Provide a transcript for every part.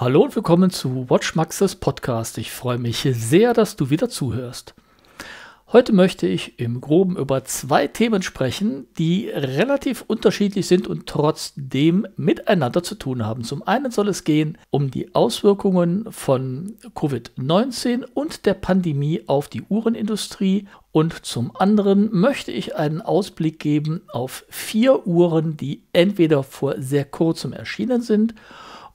Hallo und willkommen zu WatchMaxes Podcast. Ich freue mich sehr, dass du wieder zuhörst. Heute möchte ich im groben über zwei Themen sprechen, die relativ unterschiedlich sind und trotzdem miteinander zu tun haben. Zum einen soll es gehen um die Auswirkungen von Covid-19 und der Pandemie auf die Uhrenindustrie und zum anderen möchte ich einen Ausblick geben auf vier Uhren, die entweder vor sehr kurzem erschienen sind,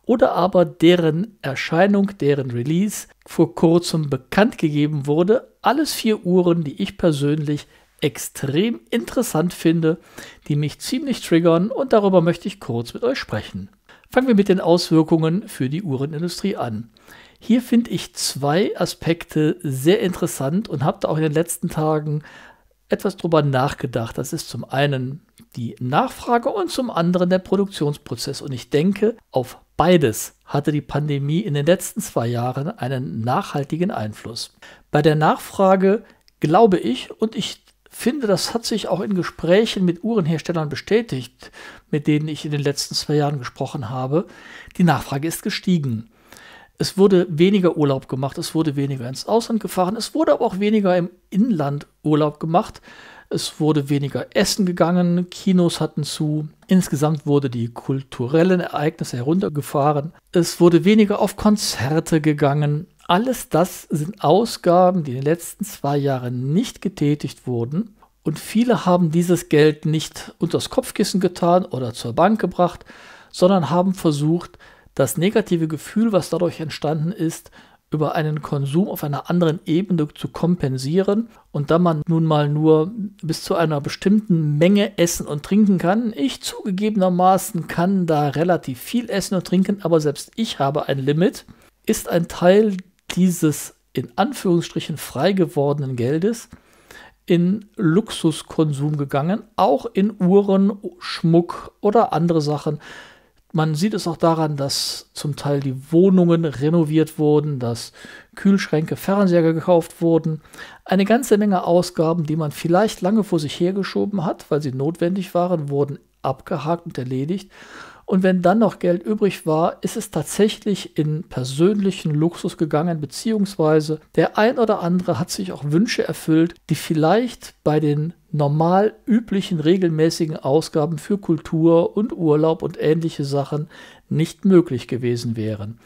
oder aber deren Erscheinung, deren Release vor kurzem bekannt gegeben wurde. Alles vier Uhren, die ich persönlich extrem interessant finde, die mich ziemlich triggern und darüber möchte ich kurz mit euch sprechen. Fangen wir mit den Auswirkungen für die Uhrenindustrie an. Hier finde ich zwei Aspekte sehr interessant und habe da auch in den letzten Tagen etwas drüber nachgedacht. Das ist zum einen die Nachfrage und zum anderen der Produktionsprozess. Und ich denke, auf Beides hatte die Pandemie in den letzten zwei Jahren einen nachhaltigen Einfluss. Bei der Nachfrage glaube ich, und ich finde, das hat sich auch in Gesprächen mit Uhrenherstellern bestätigt, mit denen ich in den letzten zwei Jahren gesprochen habe, die Nachfrage ist gestiegen. Es wurde weniger Urlaub gemacht, es wurde weniger ins Ausland gefahren, es wurde aber auch weniger im Inland Urlaub gemacht, es wurde weniger Essen gegangen, Kinos hatten zu, Insgesamt wurde die kulturellen Ereignisse heruntergefahren. Es wurde weniger auf Konzerte gegangen. Alles das sind Ausgaben, die in den letzten zwei Jahren nicht getätigt wurden. Und viele haben dieses Geld nicht unters Kopfkissen getan oder zur Bank gebracht, sondern haben versucht, das negative Gefühl, was dadurch entstanden ist, über einen Konsum auf einer anderen Ebene zu kompensieren. Und da man nun mal nur bis zu einer bestimmten Menge essen und trinken kann, ich zugegebenermaßen kann da relativ viel essen und trinken, aber selbst ich habe ein Limit, ist ein Teil dieses in Anführungsstrichen frei gewordenen Geldes in Luxuskonsum gegangen, auch in Uhren, Schmuck oder andere Sachen, man sieht es auch daran, dass zum Teil die Wohnungen renoviert wurden, dass Kühlschränke, Fernseher gekauft wurden. Eine ganze Menge Ausgaben, die man vielleicht lange vor sich hergeschoben hat, weil sie notwendig waren, wurden abgehakt und erledigt. Und wenn dann noch Geld übrig war, ist es tatsächlich in persönlichen Luxus gegangen, beziehungsweise der ein oder andere hat sich auch Wünsche erfüllt, die vielleicht bei den normal üblichen regelmäßigen Ausgaben für Kultur und Urlaub und ähnliche Sachen nicht möglich gewesen wären.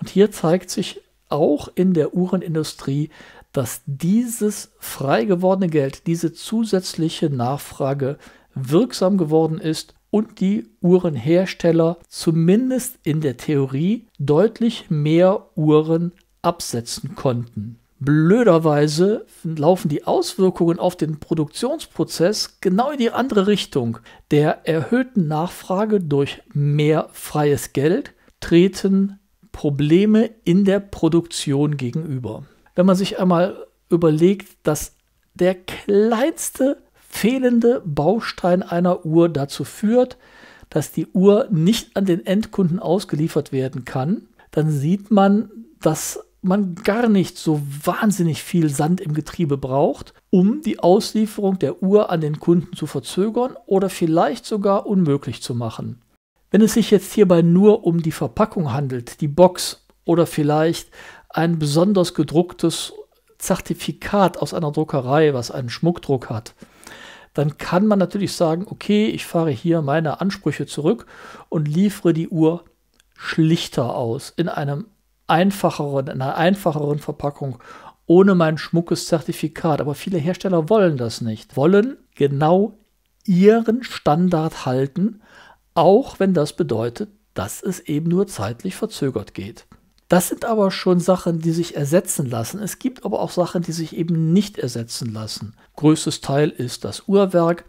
Und hier zeigt sich auch in der Uhrenindustrie, dass dieses frei gewordene Geld, diese zusätzliche Nachfrage wirksam geworden ist und die Uhrenhersteller zumindest in der Theorie deutlich mehr Uhren absetzen konnten. Blöderweise laufen die Auswirkungen auf den Produktionsprozess genau in die andere Richtung. Der erhöhten Nachfrage durch mehr freies Geld treten Probleme in der Produktion gegenüber. Wenn man sich einmal überlegt, dass der kleinste fehlende Baustein einer Uhr dazu führt, dass die Uhr nicht an den Endkunden ausgeliefert werden kann, dann sieht man, dass man gar nicht so wahnsinnig viel Sand im Getriebe braucht, um die Auslieferung der Uhr an den Kunden zu verzögern oder vielleicht sogar unmöglich zu machen. Wenn es sich jetzt hierbei nur um die Verpackung handelt, die Box oder vielleicht ein besonders gedrucktes Zertifikat aus einer Druckerei, was einen Schmuckdruck hat, dann kann man natürlich sagen, okay, ich fahre hier meine Ansprüche zurück und liefere die Uhr schlichter aus, in einem einfacheren, in einer einfacheren Verpackung, ohne mein schmuckes Zertifikat. Aber viele Hersteller wollen das nicht, wollen genau ihren Standard halten, auch wenn das bedeutet, dass es eben nur zeitlich verzögert geht. Das sind aber schon Sachen, die sich ersetzen lassen. Es gibt aber auch Sachen, die sich eben nicht ersetzen lassen. Größtes Teil ist das Uhrwerk,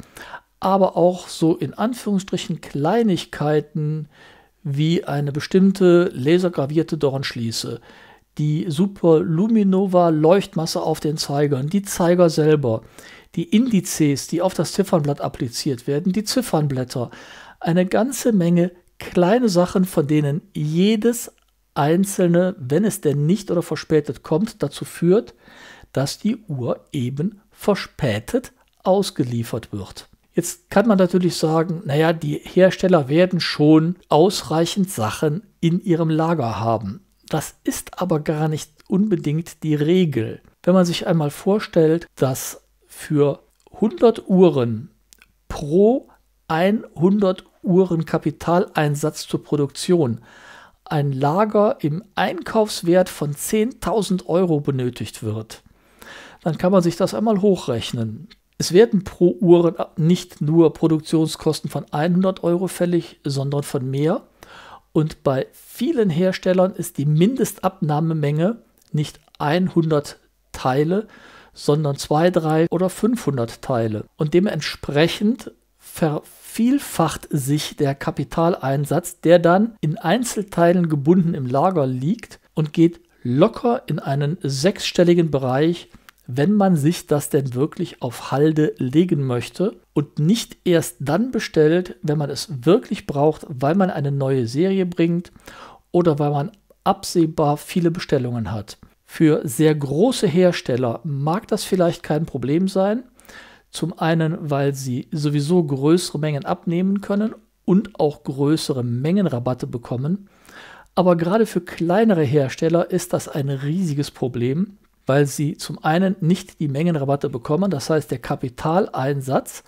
aber auch so in Anführungsstrichen Kleinigkeiten wie eine bestimmte lasergravierte Dornschließe, die Superluminova Leuchtmasse auf den Zeigern, die Zeiger selber, die Indizes, die auf das Ziffernblatt appliziert werden, die Ziffernblätter, eine ganze Menge kleine Sachen, von denen jedes Einzelne, wenn es denn nicht oder verspätet kommt, dazu führt, dass die Uhr eben verspätet ausgeliefert wird. Jetzt kann man natürlich sagen, naja, die Hersteller werden schon ausreichend Sachen in ihrem Lager haben. Das ist aber gar nicht unbedingt die Regel. Wenn man sich einmal vorstellt, dass für 100 Uhren pro 100 Uhren Kapitaleinsatz zur Produktion ein Lager im Einkaufswert von 10.000 Euro benötigt wird, dann kann man sich das einmal hochrechnen. Es werden pro Uhr nicht nur Produktionskosten von 100 Euro fällig, sondern von mehr. Und bei vielen Herstellern ist die Mindestabnahmemenge nicht 100 Teile, sondern 2, 3 oder 500 Teile. Und dementsprechend vervielfacht sich der Kapitaleinsatz, der dann in Einzelteilen gebunden im Lager liegt und geht locker in einen sechsstelligen Bereich, wenn man sich das denn wirklich auf Halde legen möchte und nicht erst dann bestellt, wenn man es wirklich braucht, weil man eine neue Serie bringt oder weil man absehbar viele Bestellungen hat. Für sehr große Hersteller mag das vielleicht kein Problem sein, zum einen, weil sie sowieso größere Mengen abnehmen können und auch größere Mengenrabatte bekommen. Aber gerade für kleinere Hersteller ist das ein riesiges Problem, weil sie zum einen nicht die Mengenrabatte bekommen, das heißt der Kapitaleinsatz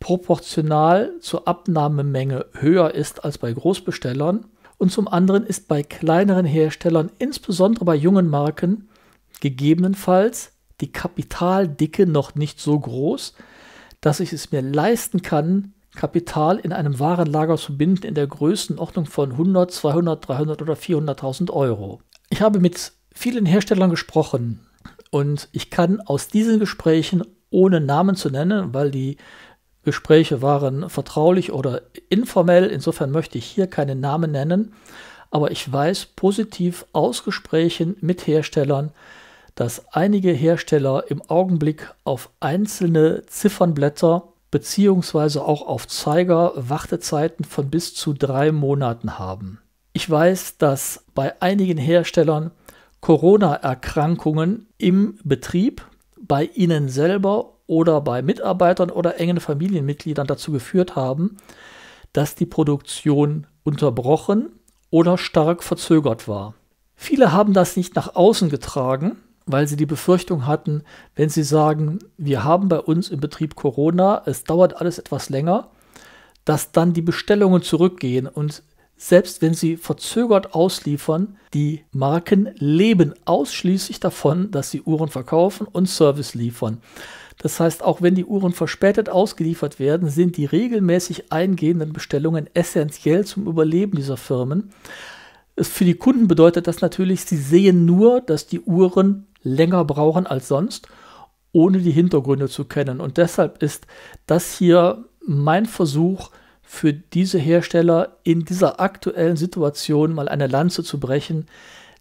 proportional zur Abnahmemenge höher ist als bei Großbestellern. Und zum anderen ist bei kleineren Herstellern, insbesondere bei jungen Marken, gegebenenfalls die Kapitaldicke noch nicht so groß, dass ich es mir leisten kann, Kapital in einem Warenlager zu binden in der Größenordnung von 100, 200, 300 oder 400.000 Euro. Ich habe mit vielen Herstellern gesprochen und ich kann aus diesen Gesprächen, ohne Namen zu nennen, weil die Gespräche waren vertraulich oder informell, insofern möchte ich hier keine Namen nennen, aber ich weiß positiv aus Gesprächen mit Herstellern, dass einige Hersteller im Augenblick auf einzelne Ziffernblätter beziehungsweise auch auf Zeiger Wartezeiten von bis zu drei Monaten haben. Ich weiß, dass bei einigen Herstellern Corona-Erkrankungen im Betrieb bei ihnen selber oder bei Mitarbeitern oder engen Familienmitgliedern dazu geführt haben, dass die Produktion unterbrochen oder stark verzögert war. Viele haben das nicht nach außen getragen, weil sie die Befürchtung hatten, wenn sie sagen, wir haben bei uns im Betrieb Corona, es dauert alles etwas länger, dass dann die Bestellungen zurückgehen und selbst wenn sie verzögert ausliefern, die Marken leben ausschließlich davon, dass sie Uhren verkaufen und Service liefern. Das heißt, auch wenn die Uhren verspätet ausgeliefert werden, sind die regelmäßig eingehenden Bestellungen essentiell zum Überleben dieser Firmen. Für die Kunden bedeutet das natürlich, sie sehen nur, dass die Uhren länger brauchen als sonst, ohne die Hintergründe zu kennen. Und deshalb ist das hier mein Versuch, für diese Hersteller in dieser aktuellen Situation mal eine Lanze zu brechen.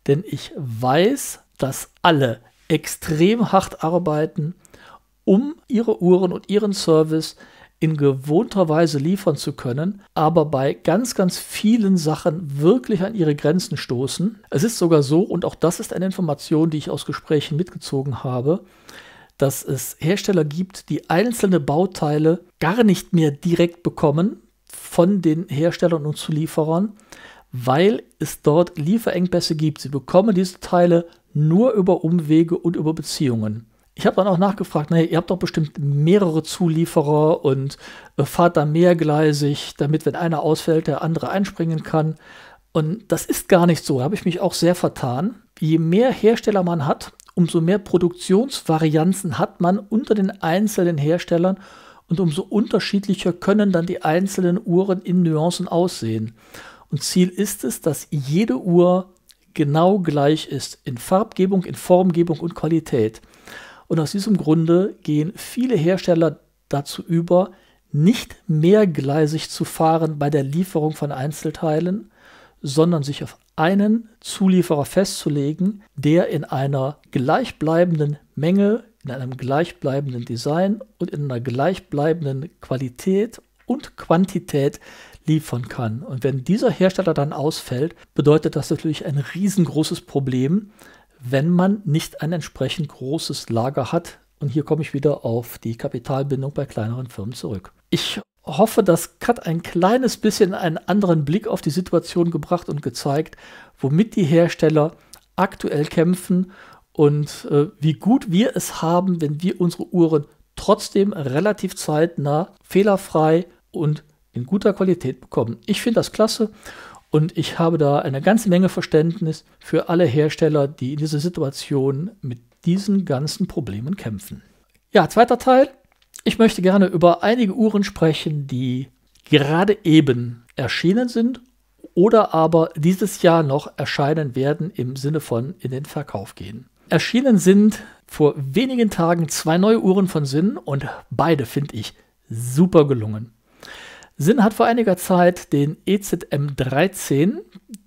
Denn ich weiß, dass alle extrem hart arbeiten, um ihre Uhren und ihren Service in gewohnter Weise liefern zu können, aber bei ganz, ganz vielen Sachen wirklich an ihre Grenzen stoßen. Es ist sogar so, und auch das ist eine Information, die ich aus Gesprächen mitgezogen habe, dass es Hersteller gibt, die einzelne Bauteile gar nicht mehr direkt bekommen von den Herstellern und Zulieferern, weil es dort Lieferengpässe gibt. Sie bekommen diese Teile nur über Umwege und über Beziehungen. Ich habe dann auch nachgefragt, naja, ihr habt doch bestimmt mehrere Zulieferer und äh, fahrt da mehrgleisig, damit wenn einer ausfällt, der andere einspringen kann. Und das ist gar nicht so. Da habe ich mich auch sehr vertan. Je mehr Hersteller man hat, umso mehr Produktionsvarianzen hat man unter den einzelnen Herstellern und umso unterschiedlicher können dann die einzelnen Uhren in Nuancen aussehen. Und Ziel ist es, dass jede Uhr genau gleich ist in Farbgebung, in Formgebung und Qualität. Und aus diesem Grunde gehen viele Hersteller dazu über, nicht mehrgleisig zu fahren bei der Lieferung von Einzelteilen, sondern sich auf einen Zulieferer festzulegen, der in einer gleichbleibenden Menge, in einem gleichbleibenden Design und in einer gleichbleibenden Qualität und Quantität liefern kann. Und wenn dieser Hersteller dann ausfällt, bedeutet das natürlich ein riesengroßes Problem, wenn man nicht ein entsprechend großes Lager hat. Und hier komme ich wieder auf die Kapitalbindung bei kleineren Firmen zurück. Ich hoffe, das hat ein kleines bisschen einen anderen Blick auf die Situation gebracht und gezeigt, womit die Hersteller aktuell kämpfen und äh, wie gut wir es haben, wenn wir unsere Uhren trotzdem relativ zeitnah, fehlerfrei und in guter Qualität bekommen. Ich finde das klasse und ich habe da eine ganze Menge Verständnis für alle Hersteller, die in dieser Situation mit diesen ganzen Problemen kämpfen. Ja, zweiter Teil. Ich möchte gerne über einige Uhren sprechen, die gerade eben erschienen sind oder aber dieses Jahr noch erscheinen werden im Sinne von in den Verkauf gehen. Erschienen sind vor wenigen Tagen zwei neue Uhren von Sinn und beide finde ich super gelungen. Sinn hat vor einiger Zeit den EZM13,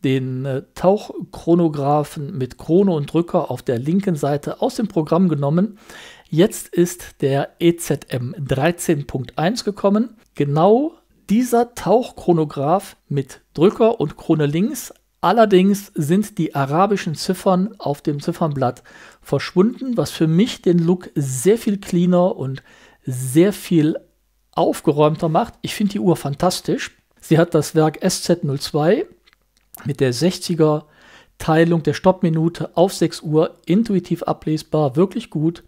den äh, Tauchchronographen mit Krone und Drücker auf der linken Seite aus dem Programm genommen. Jetzt ist der EZM 13.1 gekommen. Genau dieser Tauchchronograph mit Drücker und Krone links. Allerdings sind die arabischen Ziffern auf dem Ziffernblatt verschwunden, was für mich den Look sehr viel cleaner und sehr viel aufgeräumter macht. Ich finde die Uhr fantastisch. Sie hat das Werk SZ02 mit der 60er Teilung der Stoppminute auf 6 Uhr intuitiv ablesbar, wirklich gut.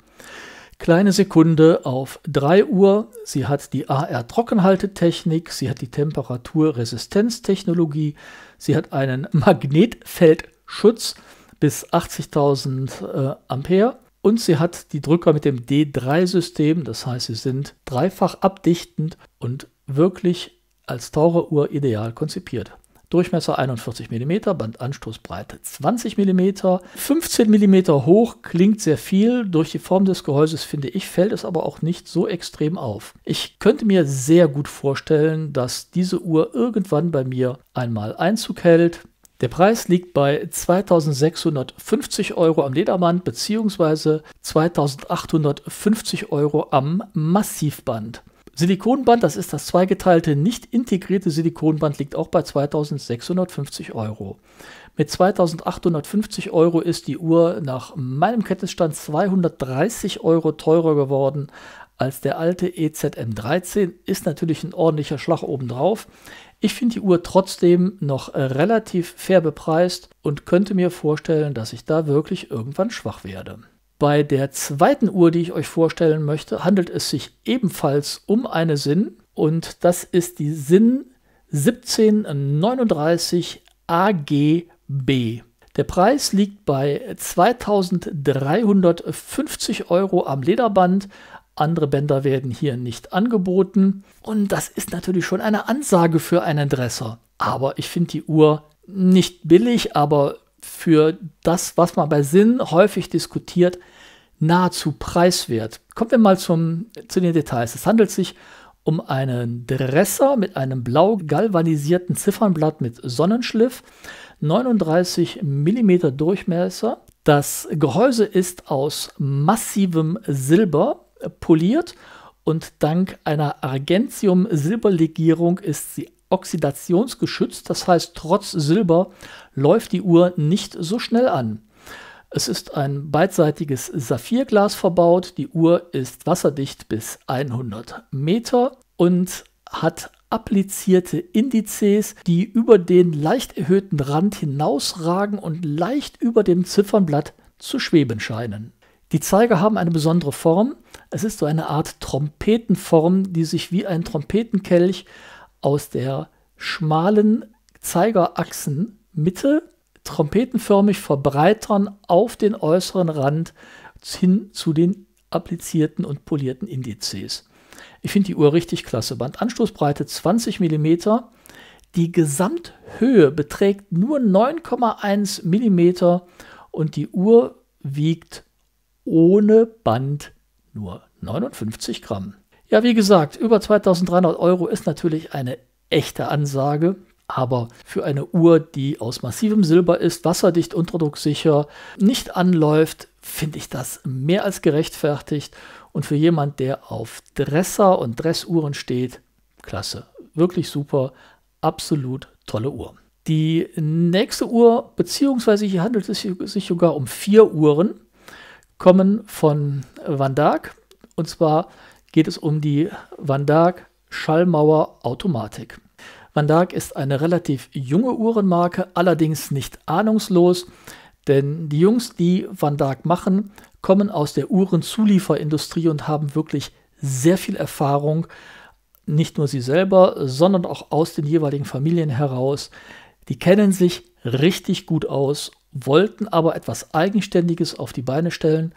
Kleine Sekunde auf 3 Uhr. Sie hat die AR-Trockenhaltetechnik, sie hat die Temperaturresistenztechnologie, sie hat einen Magnetfeldschutz bis 80.000 äh, Ampere. Und sie hat die Drücker mit dem D3-System, das heißt, sie sind dreifach abdichtend und wirklich als Taucheruhr ideal konzipiert. Durchmesser 41 mm, Bandanstoßbreite 20 mm, 15 mm hoch klingt sehr viel. Durch die Form des Gehäuses finde ich, fällt es aber auch nicht so extrem auf. Ich könnte mir sehr gut vorstellen, dass diese Uhr irgendwann bei mir einmal Einzug hält. Der Preis liegt bei 2650 Euro am Lederband bzw. 2850 Euro am Massivband. Silikonband, das ist das zweigeteilte, nicht integrierte Silikonband, liegt auch bei 2650 Euro. Mit 2850 Euro ist die Uhr nach meinem Kenntnisstand 230 Euro teurer geworden als der alte EZM 13. Ist natürlich ein ordentlicher Schlag obendrauf. Ich finde die Uhr trotzdem noch äh, relativ fair bepreist und könnte mir vorstellen, dass ich da wirklich irgendwann schwach werde. Bei der zweiten Uhr, die ich euch vorstellen möchte, handelt es sich ebenfalls um eine Sinn und das ist die Sinn 1739 AGB. Der Preis liegt bei 2350 Euro am Lederband, andere Bänder werden hier nicht angeboten. Und das ist natürlich schon eine Ansage für einen Dresser. Aber ich finde die Uhr nicht billig, aber für das, was man bei Sinn häufig diskutiert, nahezu preiswert. Kommen wir mal zum, zu den Details. Es handelt sich um einen Dresser mit einem blau galvanisierten Ziffernblatt mit Sonnenschliff, 39 mm Durchmesser. Das Gehäuse ist aus massivem Silber poliert und dank einer Argentium-Silberlegierung ist sie oxidationsgeschützt. Das heißt, trotz Silber läuft die Uhr nicht so schnell an. Es ist ein beidseitiges Saphirglas verbaut. Die Uhr ist wasserdicht bis 100 Meter und hat applizierte Indizes, die über den leicht erhöhten Rand hinausragen und leicht über dem Ziffernblatt zu schweben scheinen. Die Zeiger haben eine besondere Form. Es ist so eine Art Trompetenform, die sich wie ein Trompetenkelch aus der schmalen Zeigerachsenmitte trompetenförmig verbreitern auf den äußeren Rand hin zu den applizierten und polierten Indizes. Ich finde die Uhr richtig klasse. Bandanstoßbreite 20 mm. Die Gesamthöhe beträgt nur 9,1 mm und die Uhr wiegt ohne Band nur 59 Gramm. Ja, wie gesagt, über 2300 Euro ist natürlich eine echte Ansage. Aber für eine Uhr, die aus massivem Silber ist, wasserdicht, unterdrucksicher, nicht anläuft, finde ich das mehr als gerechtfertigt. Und für jemand, der auf Dresser und Dressuhren steht, klasse. Wirklich super. Absolut tolle Uhr. Die nächste Uhr, beziehungsweise hier handelt es sich sogar um vier Uhren kommen von Van Dark. Und zwar geht es um die Van Dark Schallmauer Automatik. Van Dark ist eine relativ junge Uhrenmarke, allerdings nicht ahnungslos, denn die Jungs, die Van Dark machen, kommen aus der Uhrenzulieferindustrie und haben wirklich sehr viel Erfahrung, nicht nur sie selber, sondern auch aus den jeweiligen Familien heraus. Die kennen sich richtig gut aus wollten aber etwas Eigenständiges auf die Beine stellen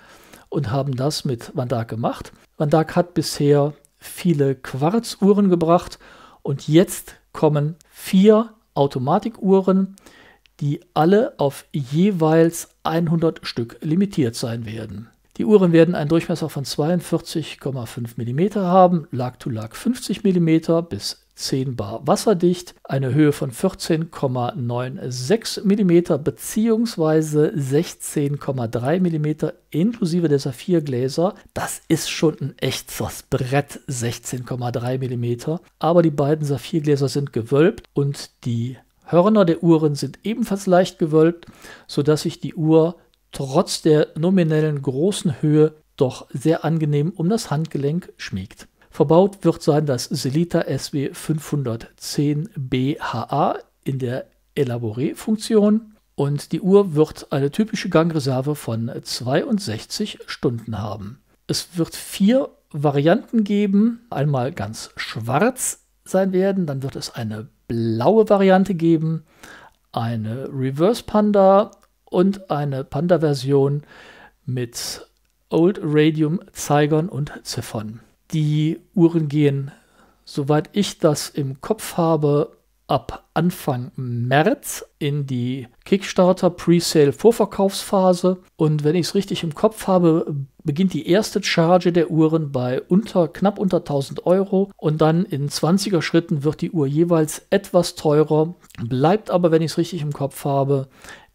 und haben das mit Van Dark gemacht. Van Dark hat bisher viele Quarzuhren gebracht und jetzt kommen vier Automatikuhren, die alle auf jeweils 100 Stück limitiert sein werden. Die Uhren werden einen Durchmesser von 42,5 mm haben, Lag-to-Lag -Lag 50 mm bis 10 Bar wasserdicht, eine Höhe von 14,96 mm bzw. 16,3 mm inklusive der Saphirgläser. Das ist schon ein echtes Brett, 16,3 mm. Aber die beiden Saphirgläser sind gewölbt und die Hörner der Uhren sind ebenfalls leicht gewölbt, sodass sich die Uhr trotz der nominellen großen Höhe doch sehr angenehm um das Handgelenk schmiegt. Verbaut wird sein das Selita SW 510 BHA in der Elaboré-Funktion und die Uhr wird eine typische Gangreserve von 62 Stunden haben. Es wird vier Varianten geben. Einmal ganz schwarz sein werden, dann wird es eine blaue Variante geben, eine Reverse Panda und eine Panda-Version mit Old Radium, Zeigern und Ziffern. Die Uhren gehen, soweit ich das im Kopf habe, ab Anfang März in die Kickstarter Presale Vorverkaufsphase und wenn ich es richtig im Kopf habe, beginnt die erste Charge der Uhren bei unter knapp unter 1000 Euro und dann in 20er Schritten wird die Uhr jeweils etwas teurer, bleibt aber, wenn ich es richtig im Kopf habe,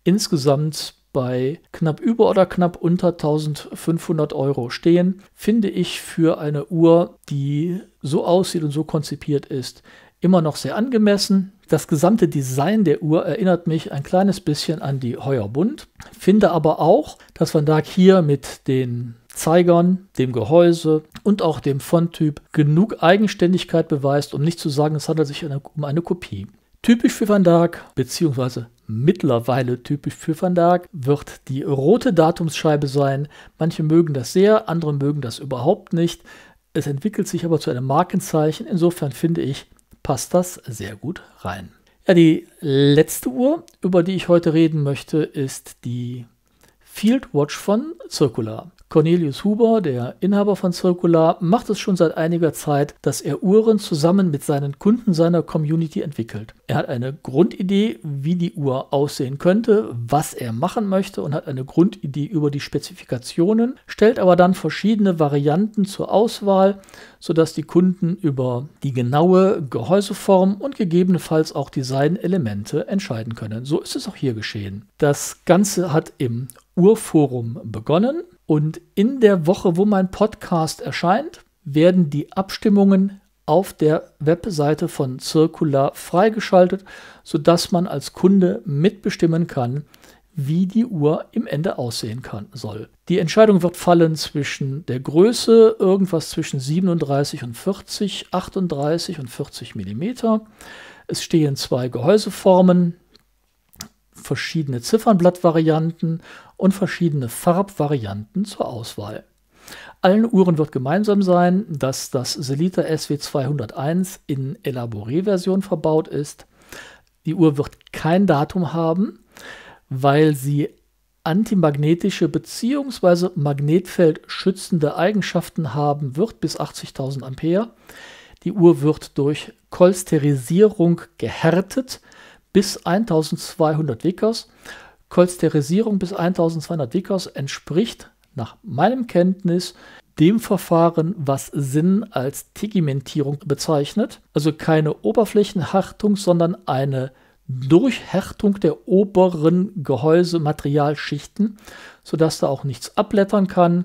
insgesamt bei knapp über oder knapp unter 1500 Euro stehen, finde ich für eine Uhr, die so aussieht und so konzipiert ist, immer noch sehr angemessen. Das gesamte Design der Uhr erinnert mich ein kleines bisschen an die Heuer Bund, finde aber auch, dass Van Dyck hier mit den Zeigern, dem Gehäuse und auch dem Fonttyp genug Eigenständigkeit beweist, um nicht zu sagen, es handelt sich um eine Kopie. Typisch für Van Dyck, beziehungsweise mittlerweile typisch für Van Dijk, wird die rote Datumsscheibe sein. Manche mögen das sehr, andere mögen das überhaupt nicht. Es entwickelt sich aber zu einem Markenzeichen. Insofern finde ich, passt das sehr gut rein. Ja, die letzte Uhr, über die ich heute reden möchte, ist die Field Watch von Circular. Cornelius Huber, der Inhaber von Circular, macht es schon seit einiger Zeit, dass er Uhren zusammen mit seinen Kunden seiner Community entwickelt. Er hat eine Grundidee, wie die Uhr aussehen könnte, was er machen möchte und hat eine Grundidee über die Spezifikationen, stellt aber dann verschiedene Varianten zur Auswahl, sodass die Kunden über die genaue Gehäuseform und gegebenenfalls auch Designelemente entscheiden können. So ist es auch hier geschehen. Das Ganze hat im Urforum begonnen. Und in der Woche, wo mein Podcast erscheint, werden die Abstimmungen auf der Webseite von Circular freigeschaltet, sodass man als Kunde mitbestimmen kann, wie die Uhr im Ende aussehen kann, soll. Die Entscheidung wird fallen zwischen der Größe, irgendwas zwischen 37 und 40, 38 und 40 mm. Es stehen zwei Gehäuseformen verschiedene Ziffernblattvarianten und verschiedene Farbvarianten zur Auswahl. Allen Uhren wird gemeinsam sein, dass das Selita SW201 in Elaboré-Version verbaut ist. Die Uhr wird kein Datum haben, weil sie antimagnetische bzw. magnetfeldschützende Eigenschaften haben wird bis 80.000 Ampere. Die Uhr wird durch Kolsterisierung gehärtet, bis 1200 Wickers. Kolsterisierung bis 1200 Wickers entspricht nach meinem Kenntnis dem Verfahren, was Sinn als Tegimentierung bezeichnet. Also keine Oberflächenhärtung, sondern eine Durchhärtung der oberen Gehäusematerialschichten, sodass da auch nichts abblättern kann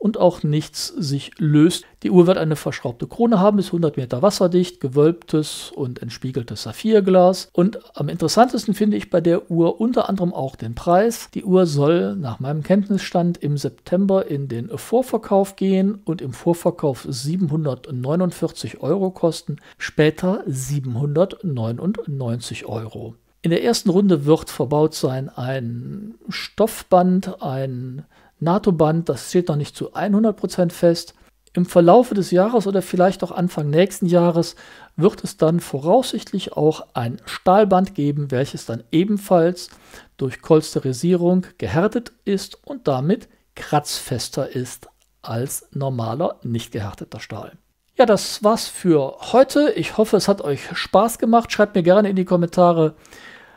und auch nichts sich löst. Die Uhr wird eine verschraubte Krone haben, ist 100 Meter wasserdicht, gewölbtes und entspiegeltes Saphirglas. Und am interessantesten finde ich bei der Uhr unter anderem auch den Preis. Die Uhr soll nach meinem Kenntnisstand im September in den Vorverkauf gehen und im Vorverkauf 749 Euro kosten, später 799 Euro. In der ersten Runde wird verbaut sein ein Stoffband, ein NATO-Band, das steht noch nicht zu 100% fest. Im Verlaufe des Jahres oder vielleicht auch Anfang nächsten Jahres wird es dann voraussichtlich auch ein Stahlband geben, welches dann ebenfalls durch Kolsterisierung gehärtet ist und damit kratzfester ist als normaler nicht gehärteter Stahl. Ja, das war's für heute. Ich hoffe, es hat euch Spaß gemacht. Schreibt mir gerne in die Kommentare,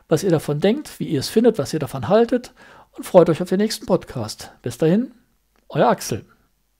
was ihr davon denkt, wie ihr es findet, was ihr davon haltet und freut euch auf den nächsten Podcast. Bis dahin, euer Axel.